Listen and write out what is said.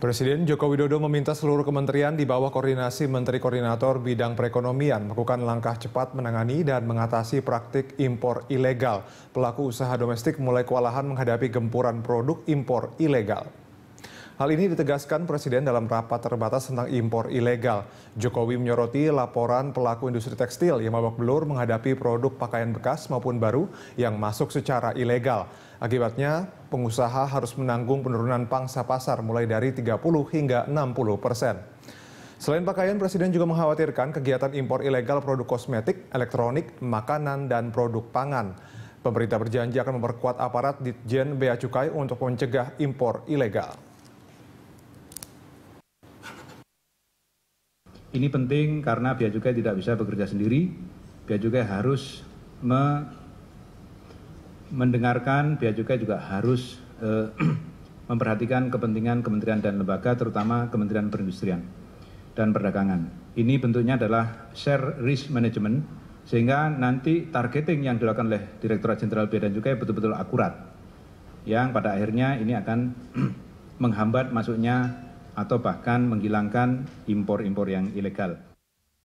Presiden Joko Widodo meminta seluruh kementerian di bawah koordinasi Menteri Koordinator Bidang Perekonomian melakukan langkah cepat menangani dan mengatasi praktik impor ilegal. Pelaku usaha domestik mulai kewalahan menghadapi gempuran produk impor ilegal. Hal ini ditegaskan Presiden dalam rapat terbatas tentang impor ilegal. Jokowi menyoroti laporan pelaku industri tekstil yang babak belur menghadapi produk pakaian bekas maupun baru yang masuk secara ilegal. Akibatnya, pengusaha harus menanggung penurunan pangsa pasar mulai dari 30 hingga 60 persen. Selain pakaian, Presiden juga mengkhawatirkan kegiatan impor ilegal produk kosmetik, elektronik, makanan, dan produk pangan. Pemerintah berjanji akan memperkuat aparat Ditjen Bea Cukai untuk mencegah impor ilegal. Ini penting karena Bia Cukai tidak bisa bekerja sendiri. Bia Cukai harus me mendengarkan, Bia Cukai juga harus eh, memperhatikan kepentingan kementerian dan lembaga, terutama Kementerian Perindustrian dan Perdagangan. Ini bentuknya adalah share risk management, sehingga nanti targeting yang dilakukan oleh Direktorat Jenderal Biaya dan Cukai betul-betul akurat. Yang pada akhirnya ini akan menghambat masuknya atau bahkan menghilangkan impor impor yang ilegal